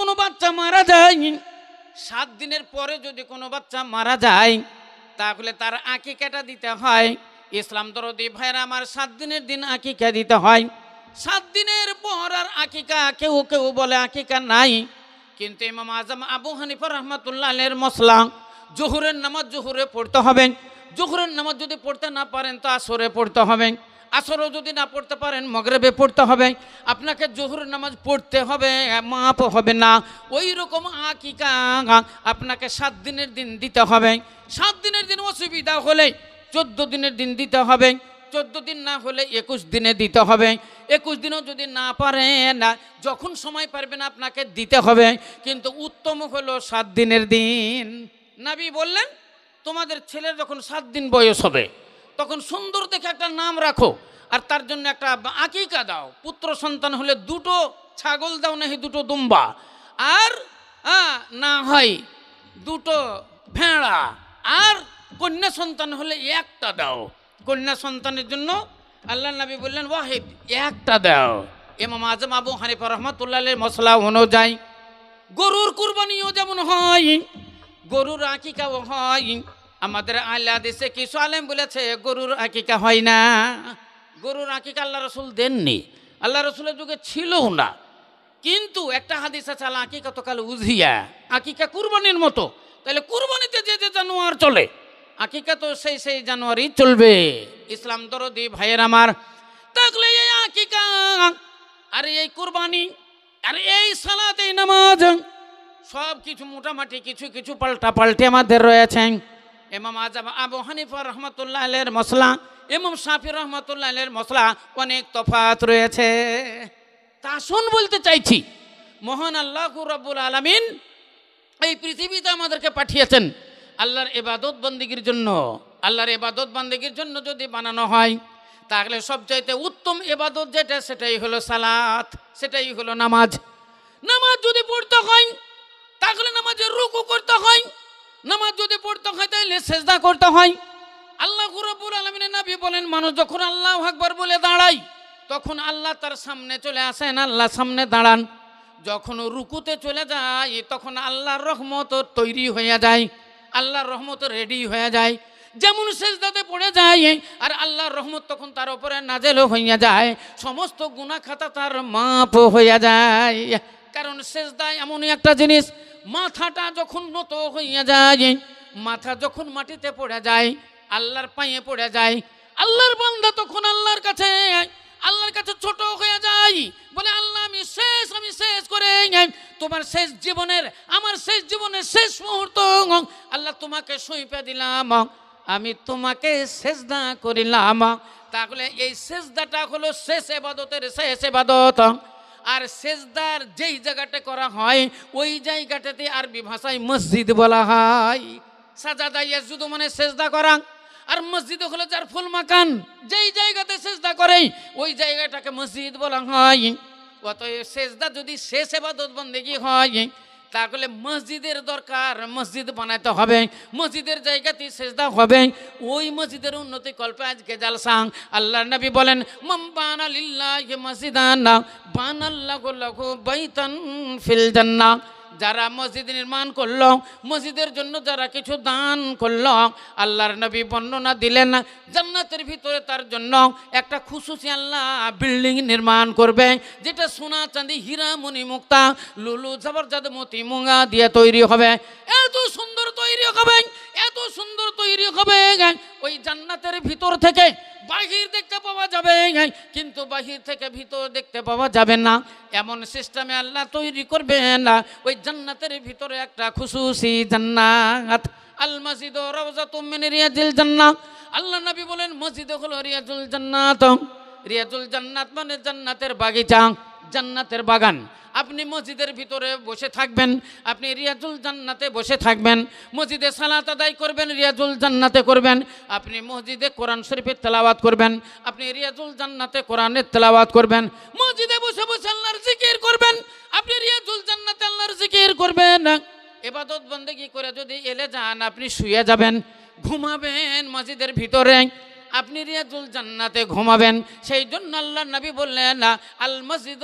কোনো বাচ্চা মারা যায় সাত দিনের পরে যদি কোনো বাচ্চা মারা যায় তাহলে তার আঁকি কেটা দিতে হয় ইসলাম দরদি ভাইরা আমার সাত দিনের দিন আঁকিকা দিতে হয় সাত দিনের পর আর আঁকিকা কেউ কেউ বলে আঁকিকা নাই কিন্তু ইমাম আজম আবু হানিফা রহমতুল্লাহের মশলা জোহরের নামাজ জোহরে পড়তে হবে জোহরের নামাজ যদি পড়তে না পারেন তো আসরে পড়তে হবে আসরও যদি না পড়তে পারেন মগরেবে পড়তে হবে আপনাকে জহুর নামাজ পড়তে হবে মাপ হবে না ওই রকম আকিকা আপনাকে সাত দিনের দিন দিতে হবে সাত দিনের দিন অসুবিধা হলে চোদ্দ দিনের দিন দিতে হবে চোদ্দ দিন না হলে একুশ দিনে দিতে হবে একুশ দিনও যদি না পারেন যখন সময় পারবেন আপনাকে দিতে হবে কিন্তু উত্তম হলো সাত দিনের দিন নাবি বললেন তোমাদের ছেলের যখন সাত দিন বয়স হবে তখন সুন্দর দেখে একটা নাম রাখো আর তার জন্য একটা আকিকা দাও পুত্র সন্তান হলে দুটো ছাগল দাও নাহি দুটো দুম্বা আর না হয় দুটো ভেড়া আর কন্যা সন্তান হলে একটা দাও কন্যা সন্তানের জন্য আল্লাহ নবী বললেন ওয়াহিদ একটা দাও এমাম আজম আবু হানিফ রহমতুল্লাহ মশলা অনুযায়ী গরুর কুরবানিও যেমন হয় গরুর আকিকাও হয় আমাদের আল্লাহ দিছে কিছু আলেম বলেছে গরুর আকিকা হয় না গরুর আকিকা আল্লাহ রসুল দেননি আল্লাহ রসুলের যুগে ছিলও না কিন্তু একটা হাদিস আছে আল্লাহ আকিকা তো কাল উজিয়া আকিকা কুরবানির মতো তাহলে কুরবানিতে যে যে জানুয়ার চলে আকিকা তো সেই সেই জানুয়ারি চলবে ইসলাম দরদি ভাইয়ের আমার তাহলে এই আকিকা আর এই কুরবানি আর এই সালাতে এই নামাজ সব কিছু মোটামুটি কিছু কিছু পাল্টা পাল্টে আমাদের রয়েছে এমাম আজাব আবু হানিফা রহমতুল্লাহ আলের মশলা এমাম সাফি রহমতুল্লাহ আলের মশলা অনেক তফাত রয়েছে তা শুন বলতে চাইছি মোহন আল্লাহ রব্বুল আলমিন এই পৃথিবীতে আমাদেরকে পাঠিয়েছেন আল্লাহর এবাদত বন্দিগির জন্য আল্লাহর এবাদত বন্দিগির জন্য যদি বানানো হয় তাহলে সবচাইতে উত্তম এবাদত যেটা সেটাই হলো সালাত সেটাই হলো নামাজ নামাজ যদি পড়তে হয় তাহলে নামাজের রুকু করতে হয় নামাজ যদি পড়তে হয় তাহলে সেজদা করতে হয় আল্লাহ রব্বুল আলমিনের নাবি বলেন মানুষ যখন আল্লাহ আকবর বলে দাঁড়ায় তখন আল্লাহ তার সামনে চলে আসেন আল্লাহ সামনে দাঁড়ান যখন রুকুতে চলে যায় তখন আল্লাহর রহমত তৈরি হয়ে যায় আল্লাহর রহমত রেডি হয়ে যায় যেমন সেজদাতে পড়ে যায় আর আল্লাহর রহমত তখন তার উপরে নাজেলও হইয়া যায় সমস্ত গুণা খাতা তার মাপ হইয়া যায় কারণ সেজদা এমনই একটা জিনিস মাথাটা যখন নত হইয়া যায় মাথা যখন মাটিতে পড়ে যায় আল্লাহর পায়ে পড়ে যায় আল্লাহর বন্ধা তখন আল্লাহর কাছে আল্লাহর কাছে ছোট হয়ে যায় বলে আল্লাহ আমি শেষ আমি শেষ করে তোমার শেষ জীবনের আমার শেষ জীবনের শেষ মুহূর্ত আল্লাহ তোমাকে সইপে দিলাম আমি তোমাকে সেজদা করিলাম তাহলে এই দাটা হলো শেষ এবাদতের শেষ এবাদত আর সেজদার যেই জায়গাটা করা হয় ওই জায়গাটাতে আরবি ভাষায় মসজিদ বলা হয় দাইয়া শুধু মানে সেজদা করা আর মসজিদ হলো যার ফুল মাকান যেই জায়গাতে সেজদা করে ওই জায়গাটাকে মসজিদ বলা হয় অতএব সেজদা যদি শেষ এবার দোদবন্দি হয় তাহলে মসজিদের দরকার মসজিদ বানাইতে হবে মসজিদের জায়গাতে সেজদা হবে ওই মসজিদের উন্নতি কল্পে আজকে জালসাং আল্লাহ নবী বলেন মম্বান আলিল্লাহ মসজিদান বানাল্লাহু লাহু বাইতান ফিল জান্নাহ যারা মসজিদ নির্মাণ করল মসজিদের জন্য যারা কিছু দান করল আল্লাহর নবী বর্ণনা দিলেন জান্নাতের ভিতরে তার জন্য একটা খুশুসি আল্লাহ বিল্ডিং নির্মাণ করবে যেটা সোনা চাঁদি হীরা মণি মুক্তা লুলু জবরজাদ মতি মুঙ্গা দিয়ে তৈরি হবে এত সুন্দর তৈরি হবে এত সুন্দর তৈরি হবে ওই জান্নাতের ভিতর থেকে বাহির দেখতে পাওয়া যাবে হ্যাঁ, কিন্তু বাহির থেকে ভিতর দেখতে পাওয়া যাবে না এমন সিস্টেমে আল্লাহ তৈরি করবেন ওই জান্নাতের ভিতরে একটা খুশুসি জান্নাত আল মসজিদ রওজা তুমিন রিয়াজুল জান্নাত আল্লাহ নবী বলেন মসজিদ হলো রিয়াজুল জান্নাত রিয়াজুল জান্নাত মানে জান্নাতের বাগিচা জান্নাতের বাগান আপনি মসজিদের ভিতরে বসে থাকবেন আপনি রিয়াজুল জান্নাতে বসে থাকবেন মসজিদে সালাত আদায় করবেন রিয়াজুল জান্নাতে করবেন আপনি মসজিদে কোরআন শরীফের তেলাওয়াত করবেন আপনি রিয়াজুল জান্নাতে কোরআনের তেলাওয়াত করবেন মসজিদে বসে বসে আল্লাহর জিকির করবেন আপনি রিয়াজুল জান্নাতে আল্লাহর জিকির করবেন এবাদত বন্দেগি করে যদি এলে যান আপনি শুয়ে যাবেন ঘুমাবেন মসজিদের ভিতরে আপনি রিয়াজুল জান্নাতে ঘুমাবেন সেই জন্য আল্লাহ নবী বললেন আল মসজিদ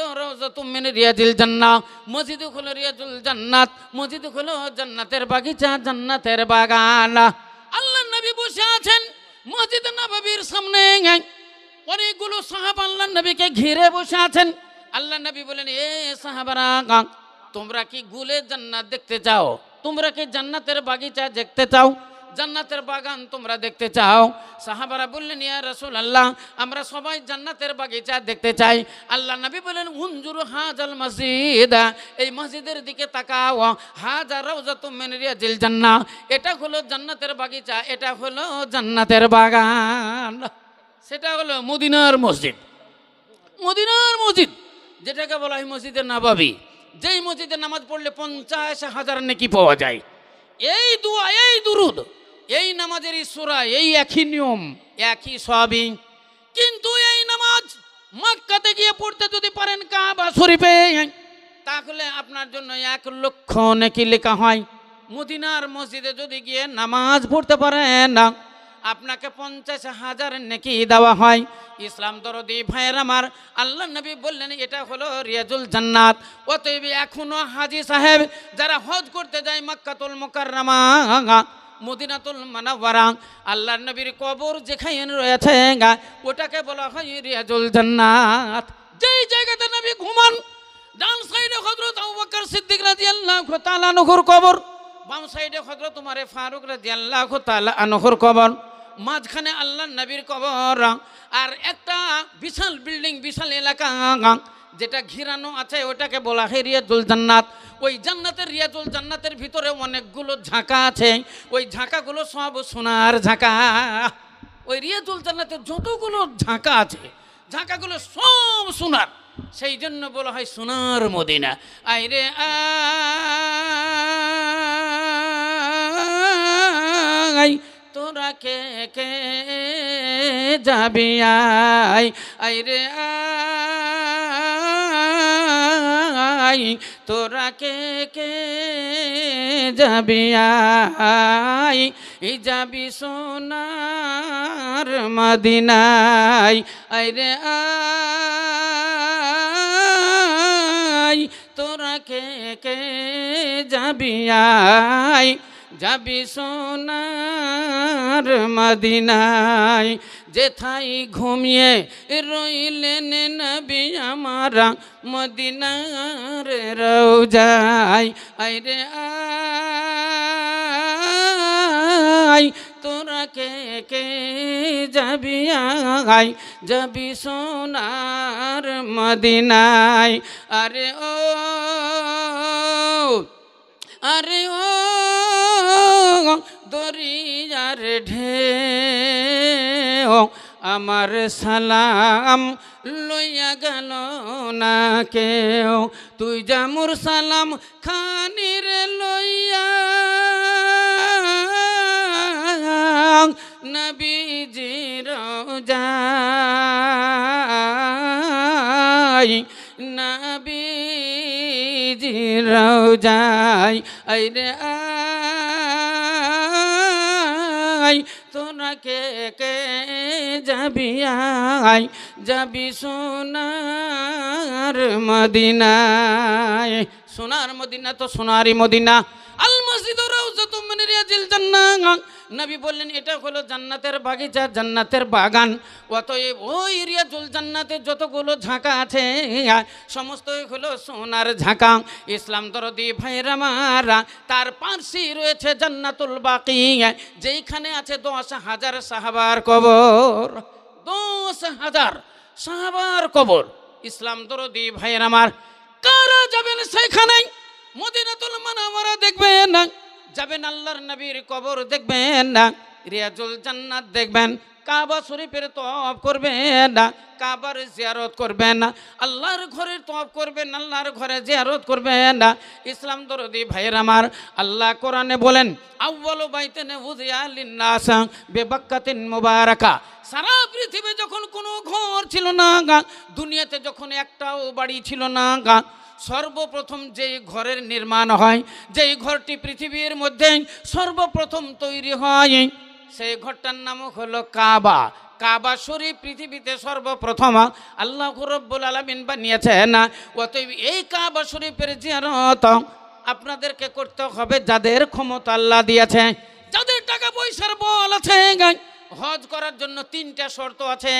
মিন রিয়াজুল জান্না মসজিদ হলো রিয়াজুল জান্নাত মসজিদ হলো জান্নাতের বাগিচা জান্নাতের বাগান আল্লাহ নবী বসে আছেন মসজিদ নবীর সামনে অনেকগুলো সাহাব আল্লাহ নবীকে ঘিরে বসে আছেন আল্লাহ নবী বলেন এ সাহাবারা তোমরা কি গুলে জান্নাত দেখতে চাও তোমরা কি জান্নাতের বাগিচা দেখতে চাও জান্নাতের বাগান তোমরা দেখতে চাও সাহাবারা বললেন ইয়া রসুল আল্লাহ আমরা সবাই জান্নাতের বাগিচা দেখতে চাই আল্লাহ নবী বললেন হুঞ্জুর হাজাল মসজিদ এই মসজিদের দিকে তাকাও হাজার রওজা রিয়া জিল জান্না এটা হলো জান্নাতের বাগিচা এটা হলো জান্নাতের বাগান সেটা হলো মদিনার মসজিদ মদিনার মসজিদ যেটাকে বলা হয় মসজিদের নাবাবি যেই মসজিদে নামাজ পড়লে পঞ্চাশ হাজার নেকি পাওয়া যায় এই দুয়া এই দুরুদ এই নামাজের সুরা এই একই নিয়ম একই সবই কিন্তু এই নামাজ মক্কাতে গিয়ে পড়তে যদি পারেন কাবা শরীফে তাহলে আপনার জন্য এক লক্ষ নাকি লেখা হয় মদিনার মসজিদে যদি গিয়ে নামাজ পড়তে পারেন না আপনাকে পঞ্চাশ হাজার নাকি দেওয়া হয় ইসলাম দরদি ভাইয়ের আমার আল্লাহ নবী বললেন এটা হলো রিয়াজুল জান্নাত অতএব এখনো হাজি সাহেব যারা হজ করতে যায় মক্কাতুল মোকার মদিনাতুল মানাওয়ারা আল্লাহ নবীর কবর যেখানে রয়েছে ওটাকে বলা হয় রিয়াজুল জান্নাত যেই জায়গাতে নবী ঘুমান ডান সাইডে হযরত আবু বকর সিদ্দিক রাদিয়াল্লাহু তাআলা নুহুর কবর বাম সাইডে হযরত তোমারে ফারুক রাদিয়াল্লাহু তাআলা আনহুর কবর মাঝখানে আল্লাহর নবীর কবর আর একটা বিশাল বিল্ডিং বিশাল এলাকা যেটা ঘিরানো আছে ওটাকে বলা হয় রিয়াজুল জান্নাত ওই জান্নাতের রিয়াজুল জান্নাতের ভিতরে অনেকগুলো ঝাঁকা আছে ওই ঝাঁকাগুলো সব সোনার ঝাঁকা ওই রিয়াজুল জান্নাতের যতগুলো ঝাঁকা আছে ঝাঁকাগুলো সব সোনার সেই জন্য বলা হয় সোনার মদিনা আইরে আই তোরা কে কে যাবি আই আইরে আ নাই তোরা কে কে যাবি আই ই যাবি সোনার মদিনাই আরে আই তোরা কে কে যাবি আই যাবি সোনার মদিনাই যে থাই ঘুমিয়ে রইলেন নবী আমারা মদিনার রৌজায় আইরে আই তোরা কে কে যাবি আই যাবি সোনার মদিনাই আরে ও আরে ও দরিয়ার ঢে আমার সালাম লইয়া গেল না কেউ তুই জামুর সালাম খানির লইয়া নবীজির যাই নবীজির যাই আইরে আই তোরা কে কে যাবি আই যাবি সোনার মদিনায় সোনার মদিনা তো সোনারি মদিনা আল মসজিদ রওজা তো মনিরিয়া মানে জিল জান্নাত নবী বললেন এটা হলো জান্নাতের বাগিচা জান্নাতের বাগান অতএব ওই রিয়া জুল জান্নাতে যতগুলো ঝাঁকা আছে সমস্ত হলো সোনার ঝাঁকা ইসলাম দরদি ভাইরামারা তার পার্সি রয়েছে জান্নাতুল বাকি যেইখানে আছে দশ হাজার সাহাবার কবর দশ হাজার সাহাবার কবর ইসলাম দরদি ভাইয়ের আমার কারা যাবেন সেখানে মদিনাতুল মানা দেখবেন না যাবেন আল্লাহর নবীর কবর দেখবেন না রিয়াজুল জান্নাত দেখবেন কাবা শরীফের তফ করবেন না কাবার জিয়ারত করবেন না আল্লাহর ঘরের তফ করবেন আল্লাহর ঘরে জিয়ারত করবেন না ইসলাম দরদি ভাইয়ের আমার আল্লাহ কোরআনে বলেন আউ্বল বাইতে নেহুজিয়ালিনাস বেবাক্কাতিন মোবারকা সারা পৃথিবী যখন কোনো ঘর ছিল না গা দুনিয়াতে যখন একটাও বাড়ি ছিল না গা সর্বপ্রথম যেই ঘরের নির্মাণ হয় যেই ঘরটি পৃথিবীর মধ্যে সর্বপ্রথম তৈরি হয় সেই ঘরটার নাম হলো কাবা কাবা শরীফ পৃথিবীতে সর্বপ্রথম আল্লাহ রব্বুল আলমিন বানিয়েছেন অতএব এই কাবা শরীফের জিয়ারত আপনাদেরকে করতে হবে যাদের ক্ষমতা আল্লাহ দিয়েছে যাদের টাকা পয়সার বল আছে হজ করার জন্য তিনটা শর্ত আছে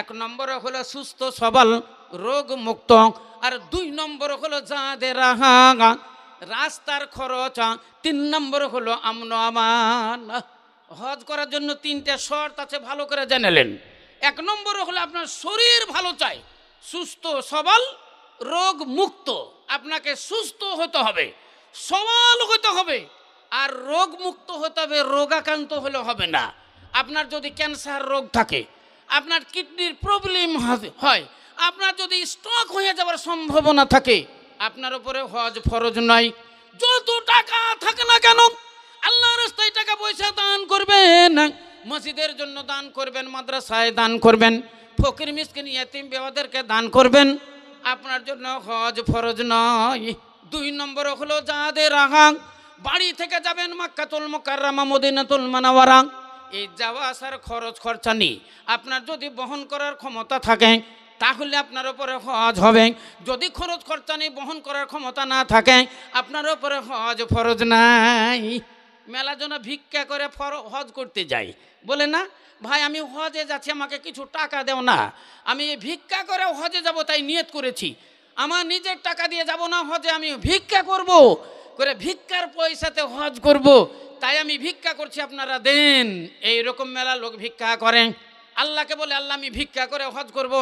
এক নম্বরে হলো সুস্থ সবল রোগ মুক্ত আর দুই নম্বর হলো যাদের রাস্তার খরচ তিন নম্বর হলো আমন আমান হজ করার জন্য তিনটা শর্ত আছে ভালো করে জানালেন এক নম্বর হলো আপনার শরীর ভালো চাই সুস্থ সবল রোগ মুক্ত আপনাকে সুস্থ হতে হবে সবল হতে হবে আর রোগ মুক্ত হতে হবে রোগাক্রান্ত হলে হবে না আপনার যদি ক্যান্সার রোগ থাকে আপনার কিডনির প্রবলেম হয় আপনার যদি স্টক হয়ে যাওয়ার সম্ভাবনা থাকে আপনার উপরে হজ ফরজ নয় যত টাকা থাকে না কেন আল্লাহর রাস্তায় টাকা পয়সা দান করবেন মসজিদের জন্য দান করবেন মাদ্রাসায় দান করবেন ফকির মিসকিন ইয়াতিম বেওয়াদেরকে দান করবেন আপনার জন্য হজ ফরজ নয় দুই নম্বর হলো যাদের আগাং বাড়ি থেকে যাবেন মাক্কাতুল মোকাররামা মদিনাতুল মানাওয়ারাং এই যাওয়া আসার খরচ খরচা নেই আপনার যদি বহন করার ক্ষমতা থাকে তাহলে আপনার ওপরে হজ হবে যদি খরচ খরচা নেই বহন করার ক্ষমতা না থাকে আপনার ওপরে হজ ফরজ নাই মেলা জন্য ভিক্ষা করে ফর হজ করতে যাই বলে না ভাই আমি হজে যাচ্ছি আমাকে কিছু টাকা দেও না আমি ভিক্ষা করে হজে যাব তাই নিয়ত করেছি আমার নিজের টাকা দিয়ে যাব না হজে আমি ভিক্ষা করব করে ভিক্ষার পয়সাতে হজ করব তাই আমি ভিক্ষা করছি আপনারা দেন এই রকম মেলা লোক ভিক্ষা করেন আল্লাহকে বলে আল্লাহ আমি ভিক্ষা করে হজ করব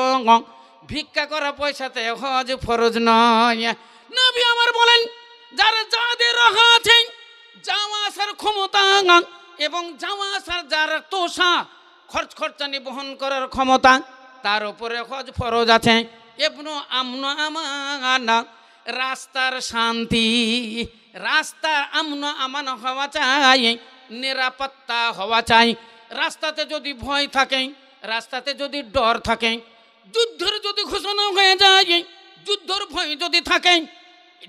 ভিক্ষা করা পয়সাতে হজ ফরজ নয় নবী আমার বলেন যারা যাদের রাখা আছে যাওয়া আসার ক্ষমতা এবং যাওয়া যার তোষা খরচ খরচানি বহন করার ক্ষমতা তার উপরে হজ ফরজ আছে এবনো আমন আমানা রাস্তার শান্তি রাস্তার আমন আমান হওয়া চাই নিরাপত্তা হওয়া চাই রাস্তাতে যদি ভয় থাকে রাস্তাতে যদি ডর থাকে যুদ্ধের যদি ঘোষণা হয়ে যায় যুদ্ধর ভয় যদি থাকে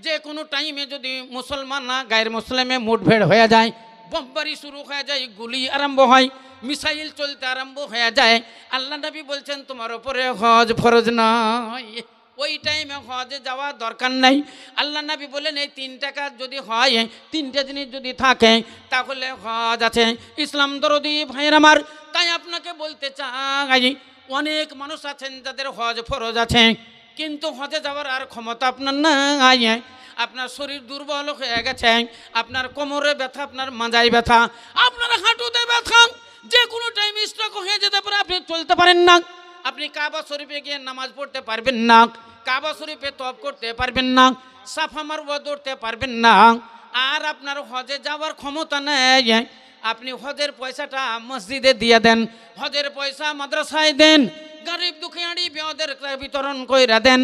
যে কোনো টাইমে যদি মুসলমান না গায়ের মুসলিমে মুঠভেড় হয়ে যায় বোমবারি শুরু হয়ে যায় গুলি আরম্ভ হয় মিসাইল চলতে আরম্ভ হয়ে যায় আল্লাহ নবী বলছেন তোমার ওপরে হজ ফরজ নয় ওই টাইমে হজে যাওয়া দরকার নাই আল্লাহ নবী বলেন এই তিনটা কাজ যদি হয় তিনটা জিনিস যদি থাকে তাহলে হজ আছে ইসলাম দরদি ভাইয়ের আমার তাই আপনাকে বলতে চাই অনেক মানুষ আছেন যাদের হজ ফরজ আছে কিন্তু হজে যাওয়ার আর ক্ষমতা আপনার নাই আপনার শরীর দুর্বল হয়ে গেছে আপনার কোমরে ব্যথা আপনার মাজায় ব্যথা আপনার হাঁটুতে ব্যথা যে কোনো টাইম স্ট্রোক হয়ে যেতে পারে আপনি চলতে পারেন না আপনি কাবা শরীফে গিয়ে নামাজ পড়তে পারবেন না কাবা শরীফে তপ করতে পারবেন না সাফামার দৌড়তে পারবেন না আর আপনার হজে যাওয়ার ক্ষমতা নেই আপনি হজের পয়সাটা মসজিদে দিয়ে দেন হজের পয়সা মাদ্রাসায় দেন গরিব দুঃখিয়াড়ি বেওদের বিতরণ কইরা দেন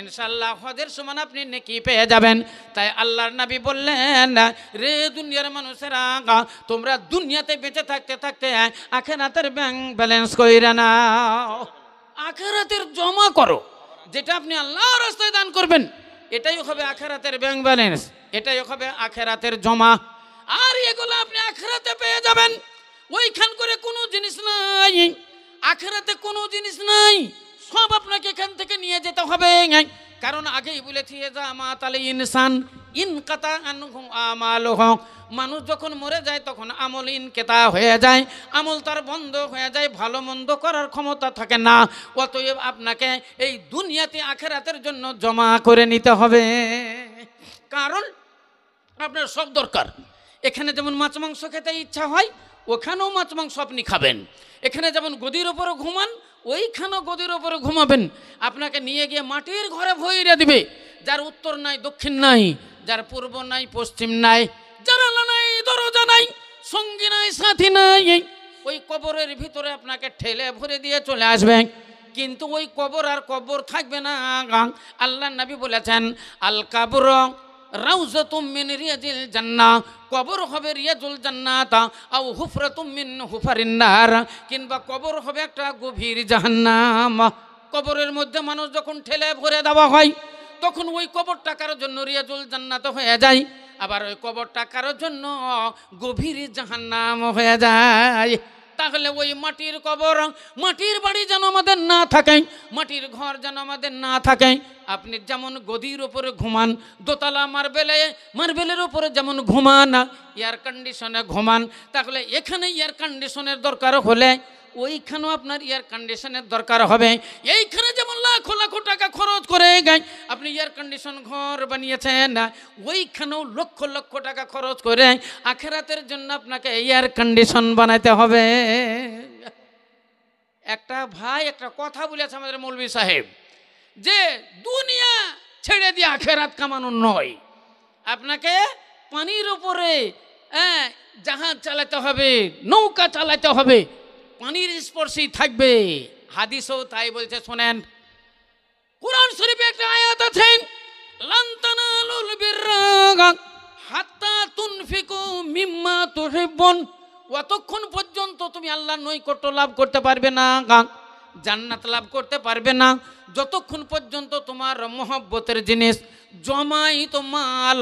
ইনশাল্লাহ হজের সমান আপনি নেকি পেয়ে যাবেন তাই আল্লাহর নবী বললেন রে দুনিয়ার মানুষেরা তোমরা দুনিয়াতে বেঁচে থাকতে থাকতে আখেরাতের ব্যাংক ব্যালেন্স কইরা না আখেরাতের জমা করো যেটা আপনি আল্লাহ রাস্তায় দান করবেন এটাই হবে আখেরাতের ব্যাংক ব্যালেন্স এটাই হবে আখেরাতের জমা আর এগুলো আপনি আখেরাতে পেয়ে যাবেন ওইখান করে কোনো জিনিস নাই আখেরাতে কোনো জিনিস নাই সব আপনাকে এখান থেকে নিয়ে যেতে হবে কারণ আগেই বলেছি যে আমা তালে ইনসান ইনকাতা কাতা আনহুম মানুষ যখন মরে যায় তখন আমল ইনকেতা হয়ে যায় আমল তার বন্ধ হয়ে যায় ভালো মন্দ করার ক্ষমতা থাকে না অতএব আপনাকে এই দুনিয়াতে আখেরাতের জন্য জমা করে নিতে হবে কারণ আপনার সব দরকার এখানে যেমন মাছ মাংস খেতে ইচ্ছা হয় ওখানেও মাছ মাংস আপনি খাবেন এখানে যেমন গদির ওপরও ঘুমান ওইখানেও গদির ওপরে ঘুমাবেন আপনাকে নিয়ে গিয়ে মাটির ঘরে ভইরে দিবে যার উত্তর নাই দক্ষিণ নাই যার পূর্ব নাই পশ্চিম নাই জানালা নাই দরজা নাই সঙ্গী নাই সাথী নাই ওই কবরের ভিতরে আপনাকে ঠেলে ভরে দিয়ে চলে আসবে কিন্তু ওই কবর আর কবর থাকবে না আল্লাহ নবী বলেছেন আল কাবর রাউজাতুম মিন রিয়াজিল জান্না কবর হবে রিয়াজুল জান্নাত আও হুফরাতুম মিন হুফারিন কিংবা কবর হবে একটা গভীর জাহান্নাম কবরের মধ্যে মানুষ যখন ঠেলে ভরে দেওয়া হয় তখন ওই কবরটা কারোর জন্য রিয়াজুল জান্নাত হয়ে যায় আবার ওই কবরটা কারোর জন্য গভীর জাহান্নাম হয়ে যায় তাহলে ওই মাটির কবর মাটির বাড়ি যেন আমাদের না থাকে মাটির ঘর যেন আমাদের না থাকে আপনি যেমন গদির ওপরে ঘুমান দোতলা মার্বেলে মার্বেলের উপরে যেমন ঘুমান এয়ার কন্ডিশনে ঘুমান তাহলে এখানে এয়ার কন্ডিশনের দরকার হলে ওইখানেও আপনার এয়ার কন্ডিশনের দরকার হবে এইখানে যেমন লাখ লাখ টাকা খরচ করে গাই আপনি এয়ার কন্ডিশন ঘর বানিয়েছেন না ওইখানেও লক্ষ লক্ষ টাকা খরচ করে আখেরাতের জন্য আপনাকে এয়ার কন্ডিশন বানাতে হবে একটা ভাই একটা কথা বলেছে আমাদের মৌলবী সাহেব যে দুনিয়া ছেড়ে দিয়ে আখেরাত কামানো নয় আপনাকে পানির উপরে হ্যাঁ জাহাজ চালাতে হবে নৌকা চালাতে হবে পানির স্পর্শেই থাকবে হাদিসও তাই বলছে শোনেন কোরআন শরীফে একটা আয়াত আছে লান্তানালুল বিররাগ হাত্তা তুনফিকু মিম্মা তুহিব্বুন অতক্ষণ পর্যন্ত তুমি আল্লাহর নৈকট্য লাভ করতে পারবে না গা জান্নাত লাভ করতে পারবে না যতক্ষণ পর্যন্ত তোমার মহব্বতের জিনিস জমাই তো মাল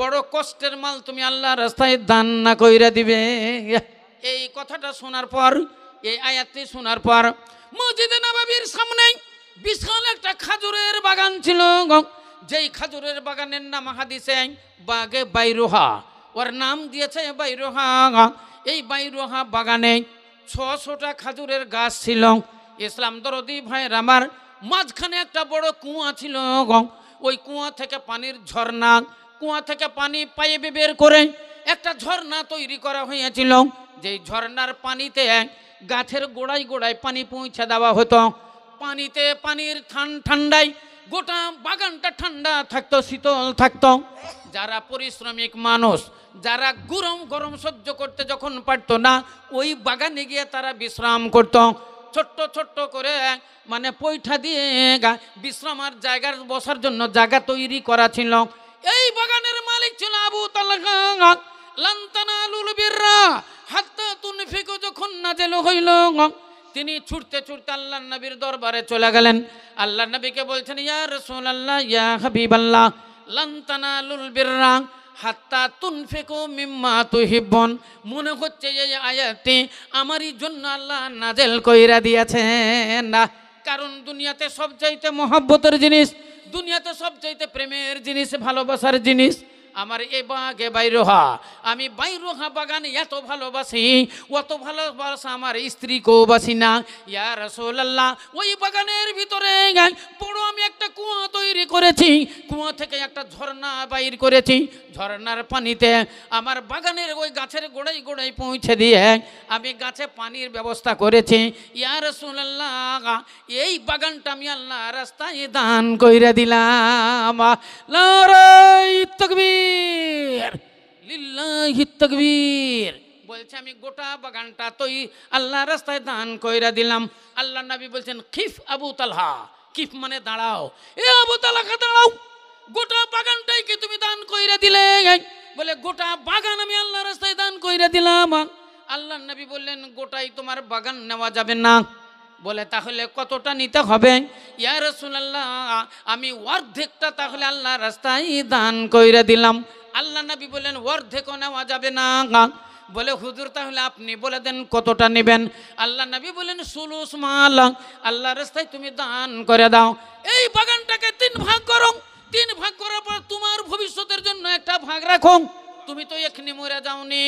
বড় কষ্টের মাল তুমি আল্লাহ রাস্তায় দান না কইরা দিবে এই কথাটা শোনার পর এই আয়াতটি শোনার পর মসজিদে নবাবির সামনে বিশাল একটা খাজুরের বাগান ছিল যেই খাজুরের বাগানের নাম হাদিসে বাগে বাইরোহা ওর নাম দিয়েছে বাইরোহা এই বাইরোহা বাগানে ছশোটা খাজুরের গাছ ছিল ইসলাম দরদি ভাইয়ের আমার মাঝখানে একটা বড় কুয়া ছিল ওই কুয়া থেকে পানির ঝর্ণা কুয়া থেকে পানি পাইপে বের করে একটা ঝর্ণা তৈরি করা হয়েছিল যেই ঝর্নার পানিতে গাছের গোড়ায় গোড়ায় পানি পৌঁছে দেওয়া হতো পানিতে পানির ঠান ঠান্ডায় গোটা বাগানটা ঠান্ডা থাকতো শীতল থাকত যারা পরিশ্রমিক মানুষ যারা গরম গরম সহ্য করতে যখন পারত না ওই বাগানে গিয়ে তারা বিশ্রাম করত ছোট্ট ছোট্ট করে মানে পৈঠা দিয়ে বিশ্রামার জায়গার বসার জন্য জায়গা তৈরি করা ছিল এই বাগানের মালিক ছিল আবু লুলবিররা হাত্তা তুনফিকু যখন নাজেল হইল তিনি ছুটতে ছুটতে আল্লাহ নবীর দরবারে চলে গেলেন আল্লাহ নবীকে বলছেন ইয়া রসুল আল্লাহ ইয়া হাবিব আল্লাহ লন্তানালুল বিররা হাত্তা তুনফেকো মিম্মা তুহিব্বন মনে হচ্ছে এই আয়াতি আমারই জন্য আল্লাহ নাজেল কইরা দিয়েছেন না কারণ দুনিয়াতে সবচাইতে মহাব্বতের জিনিস দুনিয়াতে সবচাইতে প্রেমের জিনিস ভালোবাসার জিনিস আমার এ বাঘে বাইরোহা আমি বাইরোহা বাগান এত ভালোবাসি অত ভালোবাসা আমার স্ত্রীকেও বাসি না ইয়ার রসোল্লাহ ওই বাগানের ভিতরে বড় আমি একটা কুয়া তৈরি করেছি কুয়া থেকে একটা ঝর্ণা বাইর করেছি ঝর্ণার পানিতে আমার বাগানের ওই গাছের গোড়াই গোড়াই পৌঁছে দিয়ে আমি গাছে পানির ব্যবস্থা করেছি ইয়ার রসুল্লাহ এই বাগানটা আমি আল্লাহ রাস্তায় দান করে দিলাম তকবীর তাকবীর লিল্লাহি তাকবীর বলছে আমি গোটা বাগানটা তোই আল্লাহ রাস্তায় দান কইরা দিলাম আল্লাহ নবী বলছেন খিফ আবু তালহা কিফ মানে দাঁড়াও এ আবু তালাকা দাঁড়াও গোটা বাগানটাই কি তুমি দান কইরা দিলে বলে গোটা বাগান আমি আল্লাহ রাস্তায় দান কইরা দিলাম আল্লাহ নবী বললেন গোটাই তোমার বাগান নেওয়া যাবে না বলে তাহলে কতটা নিতে হবে ইয়া আল্লাহ আমি অর্ধেকটা তাহলে আল্লাহ রাস্তায় দান করে দিলাম আল্লাহ নবী বলেন অর্ধেকও নেওয়া যাবে না বলে হুজুর তাহলে আপনি বলে দেন কতটা নেবেন আল্লাহ নবী বলেন সুলুস মাল আল্লাহ রাস্তায় তুমি দান করে দাও এই বাগানটাকে তিন ভাগ করো তিন ভাগ করার পর তোমার ভবিষ্যতের জন্য একটা ভাগ রাখো তুমি তো এখনি মরে যাওনি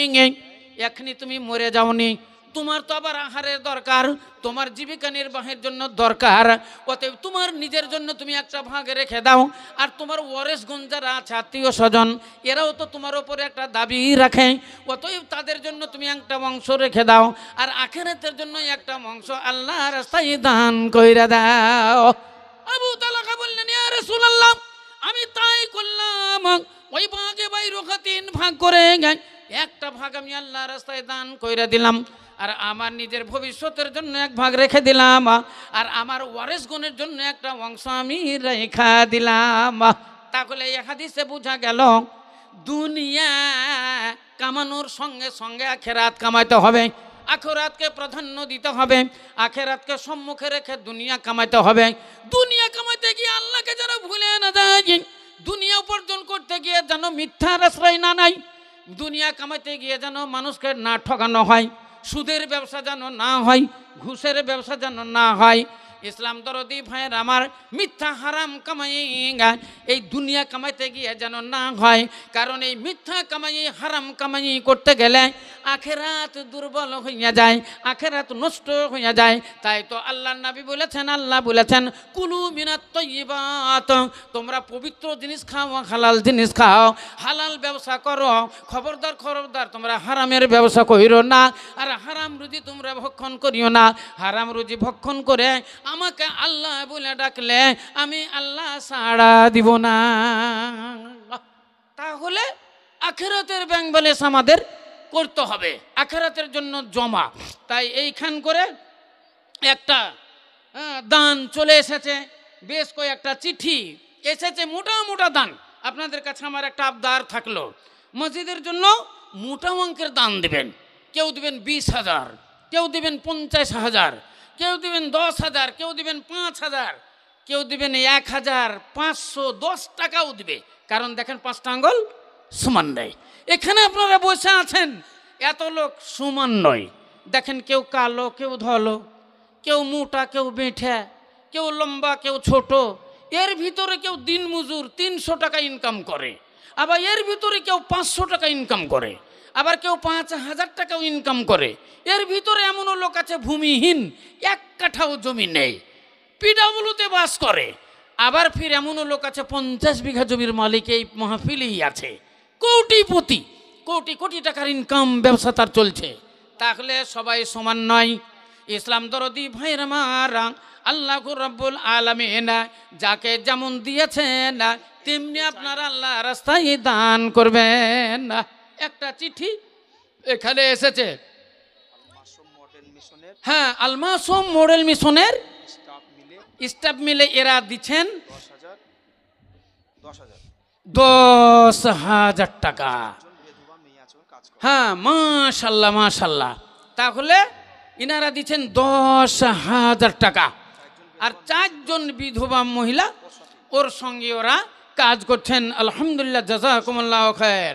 এখনি তুমি মরে যাওনি তোমার তো আবার আহারের দরকার তোমার জীবিকা নির্বাহের জন্য দরকার অতএব তোমার নিজের জন্য তুমি একটা ভাগ রেখে দাও আর তোমার ওয়ারেসগঞ্জ যারা আছে আত্মীয় স্বজন এরাও তো তোমার ওপরে একটা দাবি রাখে অতএব তাদের জন্য তুমি একটা অংশ রেখে দাও আর আখেরাতের জন্য একটা অংশ আল্লাহ রাস্তায় দান কইরা দাও আবু তালাকা বললেন ইয়া রাসূলুল্লাহ আমি তাই করলাম ওই ভাগে বাইরো তিন ভাগ করে গেছে একটা ভাগ আমি আল্লাহ রাস্তায় দান কইরা দিলাম আর আমার নিজের ভবিষ্যতের জন্য এক ভাগ রেখে দিলাম আর আমার ওয়ারেস গুণের জন্য একটা অংশ আমি রেখা দিলাম তাহলে একাদিসে বোঝা গেল দুনিয়া কামানোর সঙ্গে সঙ্গে আখেরাত কামাইতে হবে আখেরাতকে প্রাধান্য দিতে হবে আখেরাতকে সম্মুখে রেখে দুনিয়া কামাইতে হবে দুনিয়া কামাইতে গিয়ে আল্লাহকে যেন ভুলে না যায় দুনিয়া উপার্জন করতে গিয়ে যেন মিথ্যার আশ্রয় না নাই দুনিয়া কামাইতে গিয়ে যেন মানুষকে না ঠকানো হয় সুদের ব্যবসা যেন না হয় ঘুষের ব্যবসা যেন না হয় ইসলাম দরদি ভাইয়ের আমার মিথ্যা হারাম কামাইয়া এই দুনিয়া কামাইতে গিয়ে যেন না হয় কারণ এই মিথ্যা কামাই হারাম কামাই করতে গেলে আখেরাত দুর্বল হইয়া যায় আখেরাত নষ্ট হইয়া যায় তাই তো আল্লাহ নাবি বলেছেন আল্লাহ বলেছেন কুলু মিনাত তৈবাত তোমরা পবিত্র জিনিস খাও হালাল জিনিস খাও হালাল ব্যবসা করো খবরদার খবরদার তোমরা হারামের ব্যবসা করিও না আর হারাম রুজি তোমরা ভক্ষণ করিও না হারাম রুজি ভক্ষণ করে আমাকে আল্লাহ বলে ডাকলে আমি আল্লাহ সাড়া দিব না তাহলে আখেরাতের ব্যাংক ব্যালেন্স আমাদের করতে হবে আখেরাতের জন্য জমা তাই এইখান করে একটা দান চলে এসেছে বেশ কয়েকটা চিঠি এসেছে মোটা মোটা দান আপনাদের কাছে আমার একটা আবদার থাকলো মসজিদের জন্য মোটা অঙ্কের দান দেবেন কেউ দেবেন বিশ হাজার কেউ দেবেন পঞ্চাশ হাজার কেউ দিবেন দশ হাজার কেউ দিবেন পাঁচ হাজার কেউ দিবেন এক হাজার পাঁচশো দশ টাকাও দিবে কারণ দেখেন পাঁচটা আঙ্গল সমান নেয় এখানে আপনারা বসে আছেন এত লোক সমান নয় দেখেন কেউ কালো কেউ ধলো কেউ মোটা কেউ বেঁঠে কেউ লম্বা কেউ ছোট এর ভিতরে কেউ দিন মজুর তিনশো টাকা ইনকাম করে আবার এর ভিতরে কেউ পাঁচশো টাকা ইনকাম করে আবার কেউ পাঁচ হাজার টাকাও ইনকাম করে এর ভিতরে এমনও লোক আছে ভূমিহীন এক কাঠাও জমি নেই পিডাবলুতে বাস করে আবার ফির এমনও লোক আছে পঞ্চাশ বিঘা জমির মালিক এই মাহফিলেই আছে কোটিপতি কোটি কোটি টাকার ইনকাম ব্যবসা তার চলছে তাহলে সবাই সমান নয় ইসলাম দরদি ভাই মারা আল্লাহ রব্বুল এনা যাকে যেমন দিয়েছেন তেমনি আপনার আল্লাহ রাস্তায় দান করবেন না একটা চিঠি এখানে এসেছে হ্যাঁ আলমাসম মডেল মিশনের হ্যাঁ, স্টাফ মিলে এরা দিচ্ছেন দশ হাজার টাকা হ্যাঁ মাশাল্লাহ মাশাল্লাহ তাহলে ইনারা দিচ্ছেন দশ হাজার টাকা আর চারজন বিধবা মহিলা ওর সঙ্গে ওরা কাজ করছেন আলহামদুলিল্লাহ জাজাকুমুল্লাহ খায়ের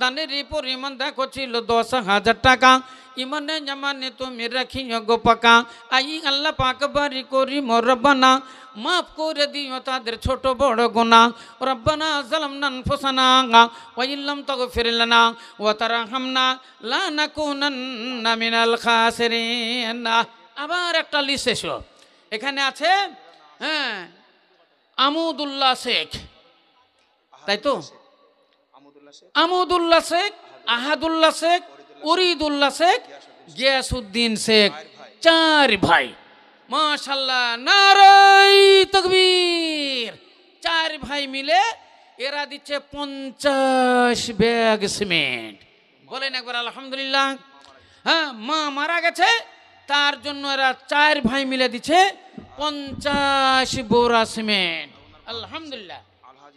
দানের পরিমাণ দেখো ছিল দশ হাজার টাকা ইমনে জামানে তুমি রাখিও গো পাকা আই আল্লাহ পাক বারি করি মোর রব্বানা মাফ করে দিও তাদের ছোট বড় গোনা রব্বানা জালাম নান ফোসানা ওয়াইল্লাম তগ না ও তারা হামনা লানা কুনান্না মিনাল খাসিরিন আবার একটা লিস্ট এসো এখানে আছে হ্যাঁ আমুদুল্লাহ শেখ তাই তো আমুদুল্লাহ শেখ আহাদুল্লাহ শেখ উরিদুল্লাহ শেখ গিয়াসুদ্দিন শেখ চার ভাই মাশাল্লাহ নারাই তকবীর চার ভাই মিলে এরা দিচ্ছে পঞ্চাশ ব্যাগ সিমেন্ট বলেন একবার আলহামদুলিল্লাহ হ্যাঁ মা মারা গেছে তার জন্য এরা চার ভাই মিলে দিচ্ছে পঞ্চাশ বোরা সিমেন্ট আলহামদুলিল্লাহ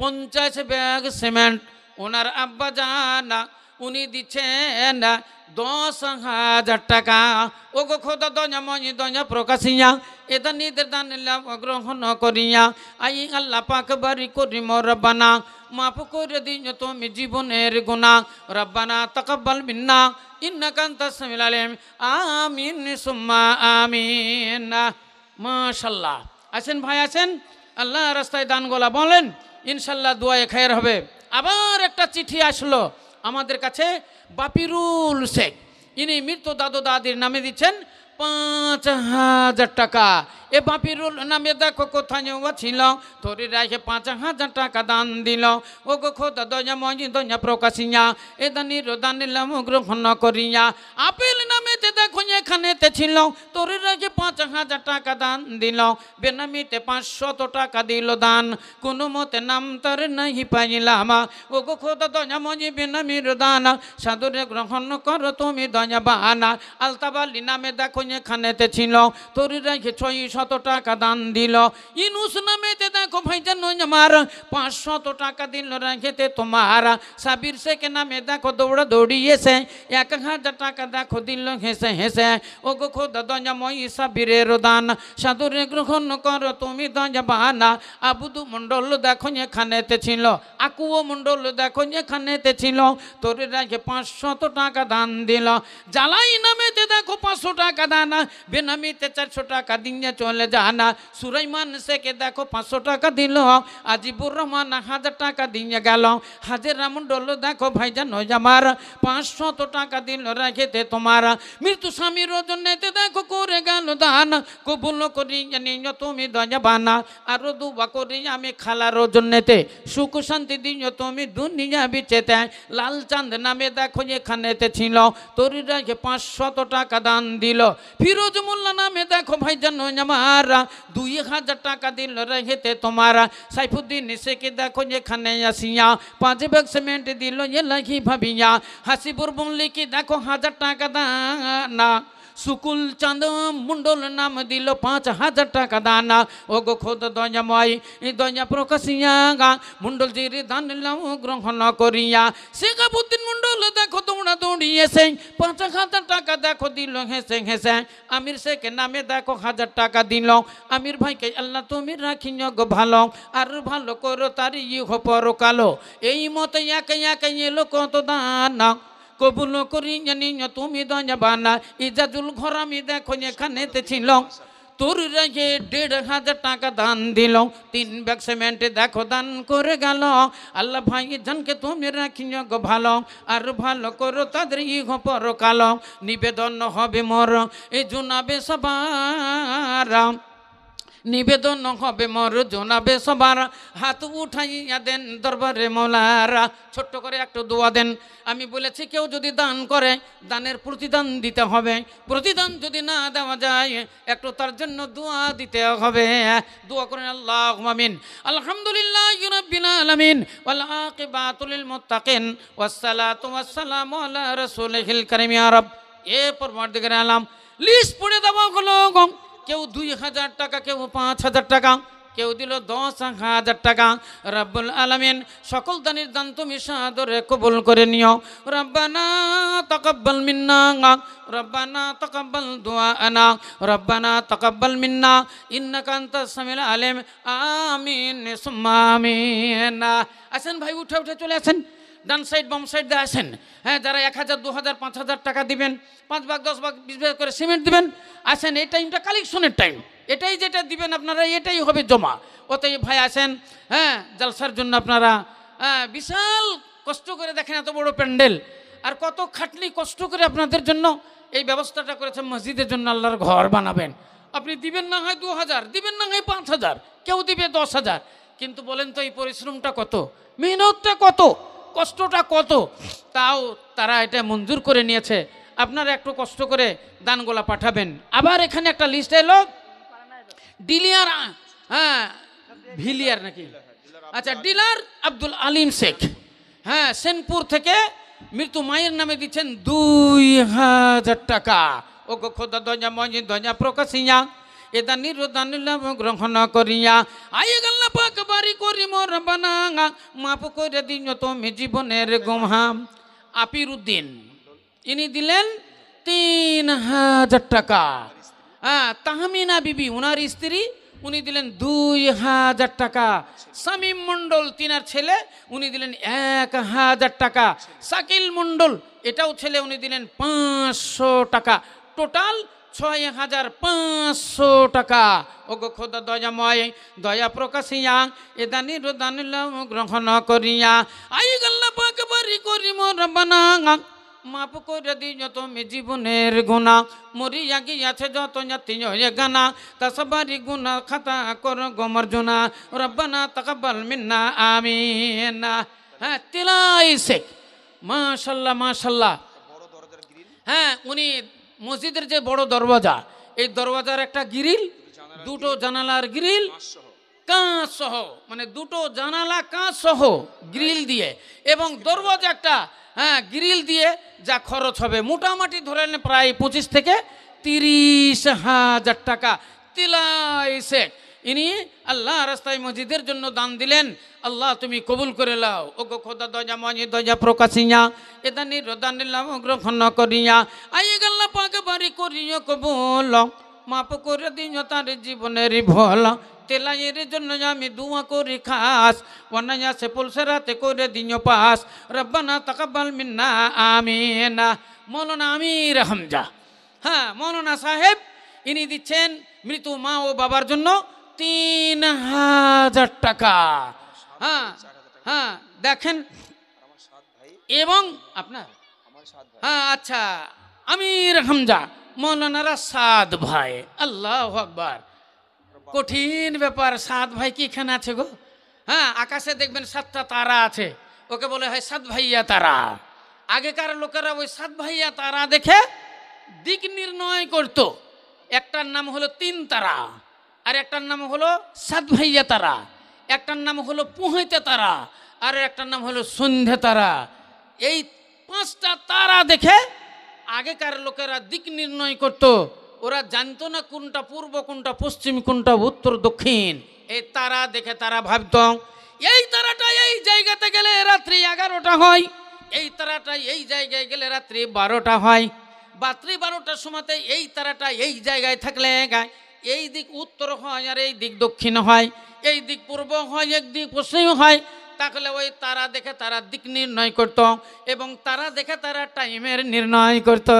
পঞ্চাশ ব্যাগ সিমেন্ট ওনার আব্বা যান উনি দিচ্ছেন দশ হাজার টাকা ও গো খোদা দয়াময়ী দয়া প্রকাশিয়া এটা নিদের দান গ্রহণ করিয়া আই আল্লাহ পাক বারি করি রব্বানা মাফ করে দিও তুমি জীবনের গুণা রব্বানা তকব্বাল মিন্না ইন্না কান্তা সামিল আলিম আমিন সুম্মা আমিন মাশাল্লাহ আছেন ভাই আছেন আল্লাহ রাস্তায় দানগোলা বলেন ইনশাল্লাহ দোয়ায় খায়ের হবে আবার একটা চিঠি আসলো আমাদের কাছে বাপিরুল শেখ ইনি মৃত দাদু দাদির নামে দিচ্ছেন পাঁচ হাজার টাকা এ বাপির নামে দেখো কোথায় ও ছিল তোর রাখে পাঁচ হাজার টাকা দান দিল ও গো খোদা দয়া মজি দয়া প্রকাশিয়া এ দানি রোদান নিলাম গ্রহণ করিয়া আপেল নামে যে দেখো এখানেতে ছিল তোর রাখে পাঁচ হাজার টাকা দান দিল বেনামিতে পাঁচশত টাকা দিল দান কোনো মতে নাম তার নাই পাইলাম ও গো খোদা দয়া মজি বেনামি দান সাদরে গ্রহণ করো তুমি দয়া বাহানা আলতাবালি নামে দেখো এখানেতে ছিল তোর রাখে ছয় শত টাকা দান দিল ইনুস নামেতে দেখো ভাইজান আমার পাঁচশত টাকা দিল রেখেতে তোমার সাবির শেখের নামে দেখো দৌড়া দৌড়িয়েছে এক হাজার টাকা দেখো দিল হেসে হেসে ও গো খোদা দয়াময়ী সাবিরের দান সাধুরে গ্রহণ করো তুমি দয়া বাহানা আবুদু মন্ডল দেখো এখানেতে ছিল আকুও মন্ডল দেখো এখানেতে ছিল তোর রাখে পাঁচশত টাকা দান দিল জ্বালাই নামেতে দেখো পাঁচশো টাকা দান বেনামিতে চারশো টাকা দিন চলে জানা সুরাইমান শেখে দেখো পাঁচশো টাকা দিল আজিবুর রহমান হাজার টাকা দিয়ে গেল হাজের রামুন্ডল দেখো ভাইজান ওই আমার পাঁচশত টাকা দিল রেখেতে তোমার মৃত্যু স্বামীর জন্যেতে দেখো করে গেল দান কবুল করি নিও তুমি দয়াবানা আরো দুবা করি আমি খালার জন্যেতে সুখ শান্তি দিও তুমি দুনিয়া বিচেতে লাল চাঁদ নামে দেখো এখানেতে ছিল তোর রেখে পাঁচশত টাকা দান দিল ফিরোজ মোল্লা নামে দেখো ভাই যা আমার तुम्हारा दुई हजार टाका दिल रहे तुम्हारा सैफुद्दीन निशे के देखो ये खाने असिया पाँच बग सीमेंट दिलो ये लगी भबिया हसीबुर बुमली की देखो हजार टाका दाना সুকুল চাঁদ মুন্ডল নাম দিল পাঁচ হাজার টাকা দানা ও গো খোদ দয়া দয়াময় দয়া প্রকাশিয়া গা মুন্ডল জির দান লাও গ্রহণ করিয়া সে গাবুদ্দিন মুন্ডল দেখো দৌড়া দৌড়িয়েছে পাঁচ হাজার টাকা দেখো দিল হেসে হেসে আমির শেখের নামে দেখো হাজার টাকা দিল আমির ভাইকে আল্লাহ তুমি রাখি গো ভালো আর ভালো করো তার ইহ পরকালো এই মতে একে একে এলো কত দানা কবুল করি জানি তুমি দয়াবানা ইজাজুল আমি দেখো এখানে ছিল তোর রেখে দেড় হাজার টাকা দান দিল তিন ব্যাগ সিমেন্ট দেখো দান করে গেল আল্লাহ ভাই জানকে তুমি রাখি গো ভালো আর ভালো করো তাদের ইহ পরকাল নিবেদন হবে মর এই জুনাবে সবার নিবেদন হবে মর জোনাবে সবার হাত উঠাইয়া দেন দরবারে মলারা ছোট্ট করে একটু দোয়া দেন আমি বলেছি কেউ যদি দান করে দানের প্রতিদান দিতে হবে প্রতিদান যদি না দেওয়া যায় একটু তার জন্য দোয়া দিতে হবে দোয়া করেন আল্লাহ মামিন আলহামদুলিল্লাহ আলাম লিস্ট পড়ে দেওয়া হলো কেউ দুই হাজার টাকা কেউ পাঁচ হাজার টাকা কেউ দিল দশ হাজার টাকা রাব্বুল আলমিন সকল দানির দান তুমি সাদরে কবুল করে নিও রব্বানা তকব্বল মিন্না রব্বানা তকব্বল দোয়া আনা রব্বানা তকব্বল মিন্না ইন্নাকান্ত সামিল আলেম আমিন আমিন আসেন ভাই উঠে উঠে চলে আসেন ডান সাইড বাম সাইড দিয়ে আসেন হ্যাঁ যারা এক হাজার দু হাজার পাঁচ হাজার টাকা দেবেন পাঁচ ভাগ দশ ভাগ বিশ ভাগ করে সিমেন্ট দেবেন আসেন এই টাইমটা কালেকশনের টাইম এটাই যেটা দিবেন আপনারা এটাই হবে জমা অতএব ভাই আসেন হ্যাঁ জালসার জন্য আপনারা হ্যাঁ বিশাল কষ্ট করে দেখেন এত বড় প্যান্ডেল আর কত খাটনি কষ্ট করে আপনাদের জন্য এই ব্যবস্থাটা করেছে মসজিদের জন্য আল্লাহর ঘর বানাবেন আপনি দিবেন না হয় দু হাজার দিবেন না হয় পাঁচ হাজার কেউ দিবে দশ হাজার কিন্তু বলেন তো এই পরিশ্রমটা কত মেহনতটা কত কষ্টটা কত তাও তারা এটা মঞ্জুর করে নিয়েছে আপনারা একটু কষ্ট করে দানগোলা পাঠাবেন আবার এখানে একটা লিস্ট এলো ডিলিয়ার হ্যাঁ ভিলিয়ার নাকি আচ্ছা ডিলার আব্দুল আলিম শেখ হ্যাঁ সেনপুর থেকে মৃত্যু মায়ের নামে দিচ্ছেন দুই হাজার টাকা ও খোদা দয়া মজি দয়া প্রকাশিয়া এদা নিরোদান লাভ গ্রহণ করিয়া আই গেল পাক বাড়ি করি মোর বানাঙা মাপ করে দিন তুমি জীবনের গোমহাম আপির উদ্দিন ইনি দিলেন তিন হাজার টাকা হ্যাঁ তাহমিনা বিবি উনার স্ত্রী উনি দিলেন দুই হাজার টাকা সামিম মণ্ডল তিনার ছেলে উনি দিলেন এক হাজার টাকা শাকিল মণ্ডল এটাও ছেলে উনি দিলেন পাঁচশো টাকা টোটাল ছয় হাজার পাঁচশো টাকা ওগো খোদা দয়াময় দয়া প্রকাশিয়া এদানি রোদান গ্রহণ করিয়া আই গল্লা পাক বারি করি মোর বানা মাপ করে দিও তুমি জীবনের গুণা মরিয়া গিয়াছে যত জাতি হয়ে গানা তা সবারি গুণা খাতা কর গোমর গোমর্জুনা রব্বানা তাকাবাল মিন্না আমিনা হ্যাঁ তিলাই শেখ মাশাল্লাহ মাশাল্লাহ হ্যাঁ উনি মসজিদের যে বড় দরওয়াজা এই দরওয়াজার একটা গিরিল দুটো জানালার গ্রিল কাঁচ সহ মানে দুটো জানালা কাঁচ সহ গ্রিল দিয়ে এবং দরওয়াজা একটা হ্যাঁ গ্রিল দিয়ে যা খরচ হবে মোটামুটি ধরে প্রায় পঁচিশ থেকে তিরিশ হাজার টাকা তিলাই সেট ইনি আল্লাহ রাস্তায় মসজিদের জন্য দান দিলেন আল্লাহ তুমি কবুল করে লাও ও গো খোদা দজা মজি দজা প্রকাশিয়া এটা নিলাম গ্রহণ করিয়া আই গেল পাকে বাড়ি করিও কবুল মাপ করে দিও তার জীবনের ভল তেলাইয়ের জন্য আমি দুয়া করি খাস অনায়া সে পুলসেরাতে করে দিও পাস রব্বানা তাকাব্বাল মিন্না না মৌলানা আমির হামজা হ্যাঁ মৌলানা সাহেব ইনি দিচ্ছেন মৃত মা ও বাবার জন্য তিন হাজার টাকা হ্যাঁ হ্যাঁ দেখেন এবং আপনার হ্যাঁ আচ্ছা আমির হামজা মৌলানারা সাদ ভাই আল্লাহ আকবর কঠিন ব্যাপার সাদ ভাই কি এখানে আছে গো হ্যাঁ আকাশে দেখবেন সাতটা তারা আছে ওকে বলে হয় সাত ভাইয়া তারা আগেকার লোকেরা ওই সাত ভাইয়া তারা দেখে দিক নির্ণয় করত একটার নাম হলো তিন তারা আর একটার নাম হলো ভাইয়া তারা একটার নাম হলো পোহেতে তারা আর একটার নাম হলো সন্ধে তারা এই পাঁচটা তারা দেখে আগেকার লোকেরা দিক নির্ণয় করত ওরা জানতো না কোনটা পূর্ব কোনটা পশ্চিম কোনটা উত্তর দক্ষিণ এই তারা দেখে তারা ভাবত এই তারাটা এই জায়গাতে গেলে রাত্রি এগারোটা হয় এই তারাটা এই জায়গায় গেলে রাত্রি বারোটা হয় বাত্রি বারোটার সময়তে এই তারাটা এই জায়গায় থাকলে গায় এই দিক উত্তর হয় আর এই দিক দক্ষিণ হয় এই দিক পূর্ব হয় এক দিক পশ্চিম হয় তাহলে ওই তারা দেখে তারা দিক নির্ণয় করত এবং তারা দেখে তারা টাইমের নির্ণয় করত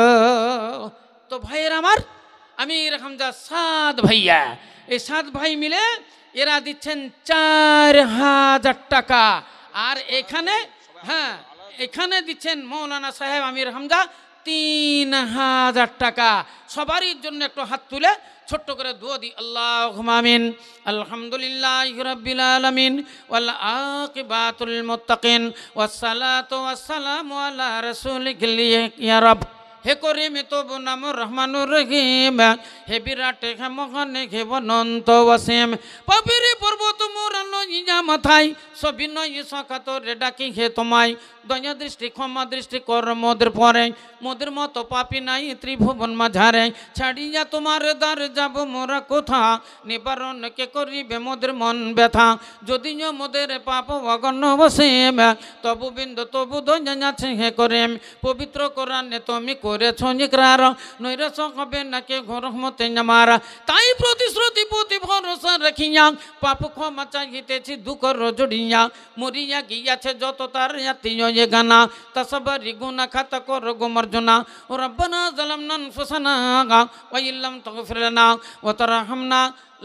তো ভাইয়ের আমার আমি এরকম যা সাত ভাইয়া এই সাত ভাই মিলে এরা দিচ্ছেন চার হাজার টাকা আর এখানে হ্যাঁ এখানে দিচ্ছেন মৌলানা সাহেব আমির হামজা তিন হাজার টাকা সবারই জন্য একটু হাত তুলে ছোট্ট করে দোয়া দি আল্লাহ আমিন আলহামদুলিল্লাহ রব্বিল আলমিন ওয়াল আকিবাতুল মুত্তাকিন ওয়াসসালাতু ওয়াসসালামু আলা রাসূলিক ইয়া রাব্ব হে করিম তব নাম রহমানুর রহিম হে বিরাট হে মহান হে অনন্ত অসীম পবিরে পর্বত মোর লইয়া মাথায় সবি নয় রে ডাকি হে তোমাই দয়া দৃষ্টি ক্ষমা দৃষ্টি কর মোদের পরে মোদের মতো পাপি নাই ত্রিভুবন মাঝারে ছাড়িয়া তোমার দ্বার যাব মোরা কোথা নিবারণ কে করিবে মোদের মন ব্যথা যদিও মোদের পাপ অগণ বসিম তবু বিন্দু তবু দয়া হে করেম পবিত্র কোরআনে তুমি কর করেছ ইকরার নৈরাস হবে নাকে ঘর মতে আমার তাই প্রতিশ্রুতি প্রতি ভরসা রাখিয়া পাপ ক্ষমা চাহিতেছি দুঃখর রজড়িয়া মরিয়া গিয়াছে যত তার আত্মীয় এ গানা তাসাবারি গুনা খাতা কর গোমর্জনা ও রব্বানা জলম নন ফুসানা ওয়া ইল্লাম তগফিরনা ওয়া তারহামনা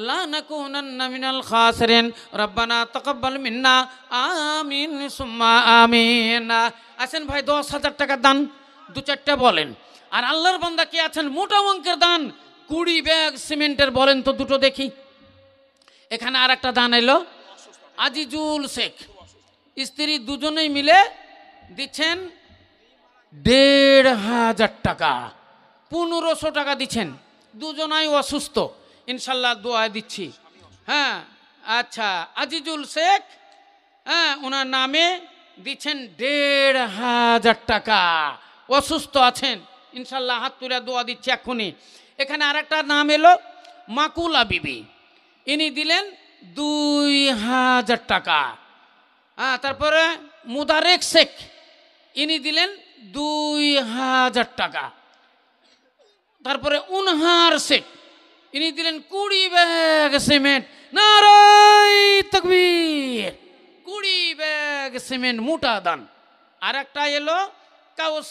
لا نكونن من الخاسرين ربنا تقبل منا آمين ثم آمين আসেন ভাই দশ হাজার টাকা দান দু চারটা বলেন আর আল্লাহর বান্দা কে আছেন মোটা অঙ্কের দান কুড়ি ব্যাগ সিমেন্টের বলেন তো দুটো দেখি এখানে আর একটা দান এলো আজিজুল শেখ স্ত্রী দুজনেই মিলে দিচ্ছেন দেড় হাজার টাকা পনেরোশো টাকা দিচ্ছেন দুজনাই অসুস্থ ইনশাল্লাহ দোয়া দিচ্ছি হ্যাঁ আচ্ছা আজিজুল শেখ হ্যাঁ ওনার নামে দিচ্ছেন দেড় হাজার টাকা অসুস্থ আছেন ইনশাল্লাহ হাত তুলে দোয়া দিচ্ছে এক্ষুনি এখানে আরেকটা নাম এলো মাকুলা বিবি ইনি দিলেন দুই হাজার টাকা হ্যাঁ তারপরে মুদারেক শেখ ইনি দিলেন দুই হাজার টাকা তারপরে উনহার শেখ ইনি দিলেন কুড়ি ব্যাগ সিমেন্ট নারাই কুড়ি ব্যাগ সিমেন্ট মোটা দান আর একটা এলো কাউ